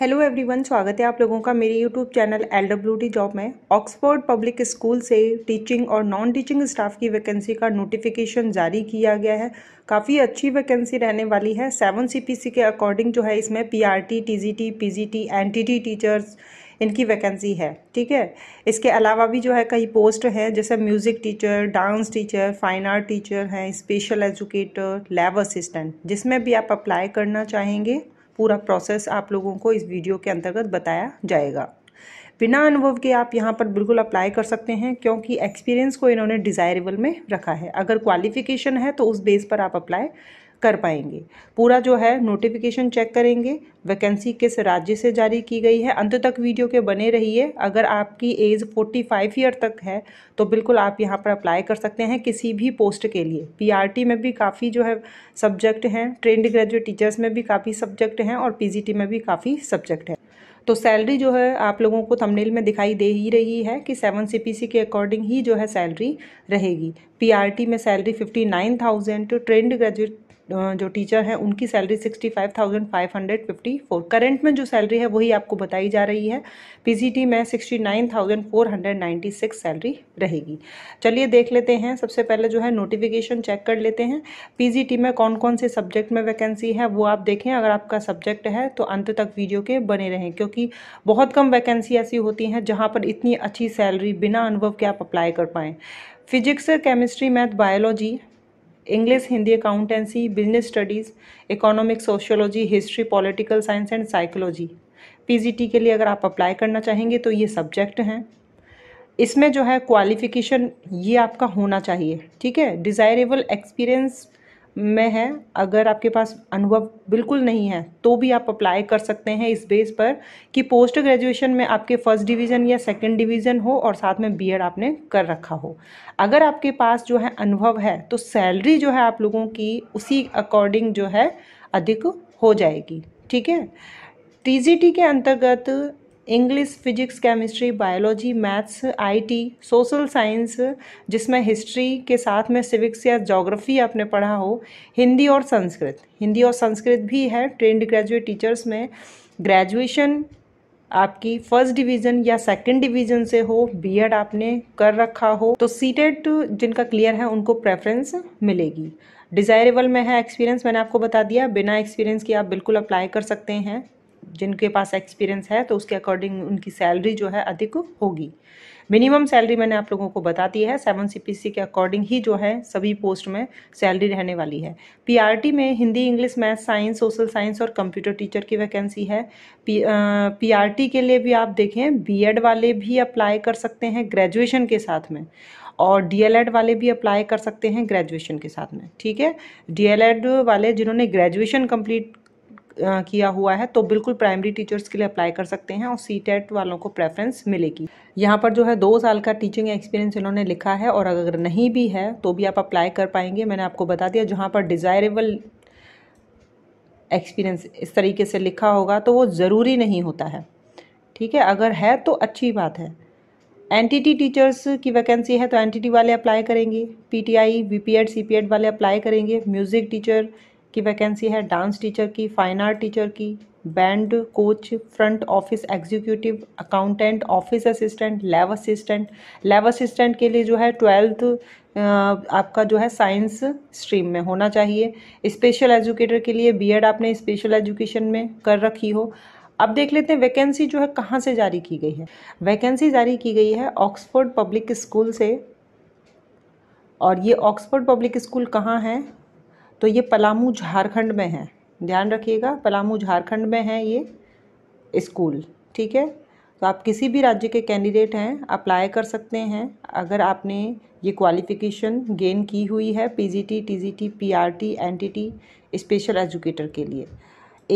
hello everyone स्वागत है आप लोगों का मेरे YouTube channel L W T job में ऑक्सफोर्ड पब्लिक स्कूल से टीचिंग और नॉन टीचिंग स्टाफ की वैकेंसी का नोटिफिकेशन जारी किया गया है काफ़ी अच्छी वैकेंसी रहने वाली है सेवन सीपीसी के अकॉर्डिंग जो है इसमें PRT TGT PGT NTT teachers इनकी वैकेंसी है ठीक है इसके अलावा भी जो है कई पोस्ट हैं जैसे music teacher dance teacher fine art teacher हैं स्पेशल एजुकेटर लैब असिस्टेंट जिसमें भी आप अप्लाई करना चाहेंगे पूरा प्रोसेस आप लोगों को इस वीडियो के अंतर्गत बताया जाएगा बिना अनुभव के आप यहाँ पर बिल्कुल अप्लाई कर सकते हैं क्योंकि एक्सपीरियंस को इन्होंने डिज़ायरेबल में रखा है अगर क्वालिफिकेशन है तो उस बेस पर आप अप्लाई कर पाएंगे पूरा जो है नोटिफिकेशन चेक करेंगे वैकेंसी किस राज्य से जारी की गई है अंत तक वीडियो के बने रहिए अगर आपकी एज 45 ईयर तक है तो बिल्कुल आप यहाँ पर अप्लाई कर सकते हैं किसी भी पोस्ट के लिए पीआरटी में भी काफ़ी जो है सब्जेक्ट हैं ट्रेंड ग्रेजुएट टीचर्स में भी काफ़ी सब्जेक्ट हैं और पी में भी काफ़ी सब्जेक्ट है तो सैलरी जो है आप लोगों को थंबनेल में दिखाई दे ही रही है कि सेवन सी के अकॉर्डिंग ही जो है सैलरी रहेगी पीआरटी में salary fifty nine thousand trained graduate जो टीचर हैं उनकी salary sixty five thousand five hundred fifty four current में जो सैलरी है वही आपको बताई जा रही है पीजीटी में sixty nine thousand four hundred ninety six salary रहेगी चलिए देख लेते हैं सबसे पहले जो है नोटिफिकेशन चेक कर लेते हैं पीजीटी में कौन कौन से सब्जेक्ट में वैकेंसी है वो आप देखें अगर आपका सब्जेक्ट है तो अंत तक वीडियो के बने रहें क्योंकि बहुत कम वैकेंसी ऐसी होती हैं जहाँ पर इतनी अच्छी सैलरी बिना अनुभव के आप अप्लाई कर पाएँ physics chemistry math biology English Hindi accountancy business studies economics sociology history political science and psychology P के लिए अगर आप अप्लाई करना चाहेंगे तो ये सब्जेक्ट हैं इसमें जो है क्वालिफिकेशन ये आपका होना चाहिए ठीक है डिज़ायरेबल एक्सपीरियंस में है अगर आपके पास अनुभव बिल्कुल नहीं है तो भी आप अप्लाई कर सकते हैं इस बेस पर कि पोस्ट ग्रेजुएशन में आपके फर्स्ट डिवीज़न या सेकंड डिवीज़न हो और साथ में बीएड आपने कर रखा हो अगर आपके पास जो है अनुभव है तो सैलरी जो है आप लोगों की उसी अकॉर्डिंग जो है अधिक हो जाएगी ठीक है टी के अंतर्गत English physics chemistry biology maths IT social science जिसमें हिस्ट्री के साथ में सिविक्स या जोग्राफी आपने पढ़ा हो हिंदी और संस्कृत हिंदी और संस्कृत भी है ट्रेंड ग्रेजुएट टीचर्स में ग्रेजुएशन आपकी फर्स्ट डिवीज़न या सेकंड डिवीज़न से हो बीएड आपने कर रखा हो तो सीटेड जिनका क्लियर है उनको प्रेफरेंस मिलेगी डिज़ायरेबल में है एक्सपीरियंस मैंने आपको बता दिया बिना एक्सपीरियंस के आप बिल्कुल अप्लाई कर सकते हैं जिनके पास एक्सपीरियंस है तो उसके अकॉर्डिंग उनकी सैलरी जो है अधिक होगी मिनिमम सैलरी मैंने आप लोगों को बता दी है सेवन सी के अकॉर्डिंग ही जो है सभी पोस्ट में सैलरी रहने वाली है पीआरटी में Hindi English math science social science और कंप्यूटर टीचर की वैकेंसी है पी पीआरटी के लिए भी आप देखें बी वाले भी अप्लाई कर सकते हैं ग्रेजुएशन के साथ में और डीएलएड वाले भी अप्लाई कर सकते हैं ग्रेजुएशन के साथ में ठीक है डी वाले जिन्होंने ग्रेजुएशन कंप्लीट किया हुआ है तो बिल्कुल प्राइमरी टीचर्स के लिए अप्लाई कर सकते हैं और सी टेट e वालों को प्रेफरेंस मिलेगी यहाँ पर जो है दो साल का टीचिंग एक्सपीरियंस इन्होंने लिखा है और अगर नहीं भी है तो भी आप अप्लाई कर पाएंगे मैंने आपको बता दिया जहाँ पर डिज़ायरेबल एक्सपीरियंस इस तरीके से लिखा होगा तो वो ज़रूरी नहीं होता है ठीक है अगर है तो अच्छी बात है एनटीटी टीचर्स की वैकेंसी है तो एनटीटी वाले अप्लाई करेंगे पीटीआई वीपीएड सीपीएड वाले अप्लाई करेंगे म्यूज़िक टीचर की वैकेंसी है डांस टीचर की फाइन आर्ट टीचर की band coach front office executive accountant office assistant lab assistant lab assistant के लिए जो है ट्वेल्थ आपका जो है साइंस स्ट्रीम में होना चाहिए स्पेशल एजुकेटर के लिए बीएड आपने स्पेशल एजुकेशन में कर रखी हो अब देख लेते हैं वैकेंसी जो है कहाँ से जारी की गई है वैकेंसी जारी की गई है ऑक्सफोर्ड पब्लिक स्कूल से और ये ऑक्सफोर्ड पब्लिक स्कूल कहाँ है तो ये पलामू झारखंड में है ध्यान रखिएगा पलामू झारखंड में है ये स्कूल ठीक है तो आप किसी भी राज्य के कैंडिडेट हैं अप्लाई कर सकते हैं अगर आपने ये क्वालिफ़िकेशन गेन की हुई है PGT, TGT, PRT, NTT special educator के लिए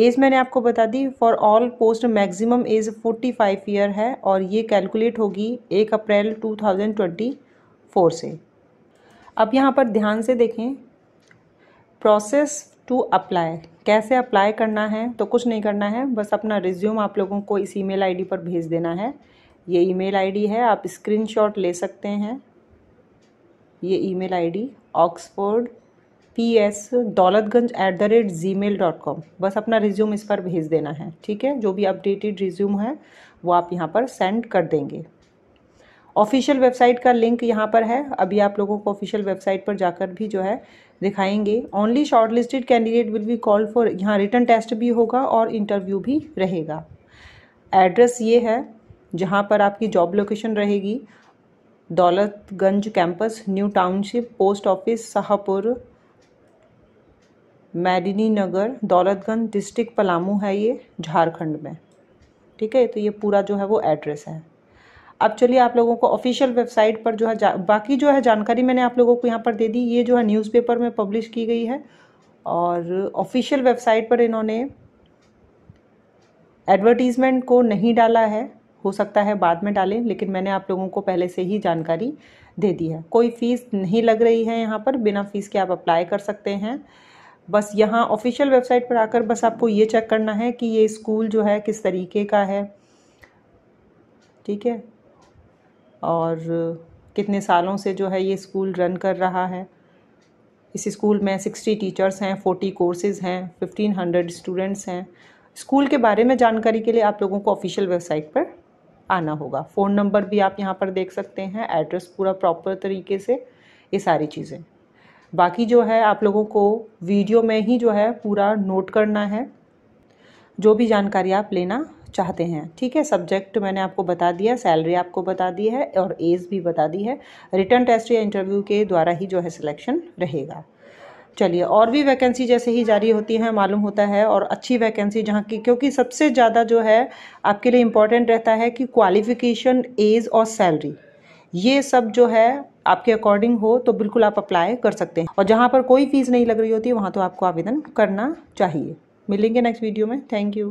एज मैंने आपको बता दी for all post maximum age forty five year है और ये कैलकुलेट होगी एक अप्रैल टू थाउजेंड ट्वेंटी फोर से अब यहाँ पर ध्यान से देखें प्रोसेस टू अप्लाई कैसे अप्लाई करना है तो कुछ नहीं करना है बस अपना रिज्यूम आप लोगों को इस ईमेल आईडी पर भेज देना है ये ईमेल आईडी है आप स्क्रीनशॉट ले सकते हैं ये email ID Oxford P S Daltonganj at the rate G mail dot com बस अपना रिज्यूम इस पर भेज देना है ठीक है जो भी अपडेटेड रिज्यूम है वो आप यहाँ पर सेंड कर देंगे ऑफिशियल वेबसाइट का लिंक यहाँ पर है अभी आप लोगों को ऑफिशियल वेबसाइट पर जाकर भी जो है दिखाएंगे only shortlisted candidate will be call for यहाँ रिटर्न टेस्ट भी होगा और इंटरव्यू भी रहेगा एड्रेस ये है जहाँ पर आपकी जॉब लोकेशन रहेगी Daltonganj campus new township post office Shahpur Medininagar Daltonganj district Palamu है ये झारखंड में ठीक है तो ये पूरा जो है वो एड्रेस है अब चलिए आप लोगों को ऑफिशियल वेबसाइट पर जो है बाकी जो है जानकारी मैंने आप लोगों को यहाँ पर दे दी ये जो है न्यूज़पेपर में पब्लिश की गई है और ऑफिशियल वेबसाइट पर इन्होंने एडवर्टीज़मेंट को नहीं डाला है हो सकता है बाद में डालें लेकिन मैंने आप लोगों को पहले से ही जानकारी दे दी है कोई फ़ीस नहीं लग रही है यहाँ पर बिना फ़ीस के आप अप्लाई कर सकते हैं बस यहाँ ऑफिशियल वेबसाइट पर आकर बस आपको ये चेक करना है कि ये स्कूल जो है किस तरीके का है ठीक है और कितने सालों से जो है ये स्कूल रन कर रहा है इस स्कूल में सिक्सटी टीचर्स हैं फोर्टी कोर्सेज़ हैं फिफ्टीन हंड्रेड स्टूडेंट्स हैं स्कूल के बारे में जानकारी के लिए आप लोगों को ऑफिशियल वेबसाइट पर आना होगा फ़ोन नंबर भी आप यहाँ पर देख सकते हैं एड्रेस पूरा प्रॉपर तरीके से ये सारी चीज़ें बाकी जो है आप लोगों को वीडियो में ही जो है पूरा नोट करना है जो भी जानकारी आप लेना चाहते हैं ठीक है सब्जेक्ट मैंने आपको बता दिया सैलरी आपको बता दी है और एज भी बता दी है रिटर्न टेस्ट या इंटरव्यू के द्वारा ही जो है सिलेक्शन रहेगा चलिए और भी वैकेंसी जैसे ही जारी होती है मालूम होता है और अच्छी वैकेंसी जहाँ की क्योंकि सबसे ज़्यादा जो है आपके लिए इम्पॉर्टेंट रहता है कि क्वालिफिकेशन एज और सैलरी ये सब जो है आपके अकॉर्डिंग हो तो बिल्कुल आप अप्लाई कर सकते हैं और जहाँ पर कोई फीस नहीं लग रही होती वहाँ तो आपको आवेदन करना चाहिए मिलेंगे नेक्स्ट वीडियो में थैंक यू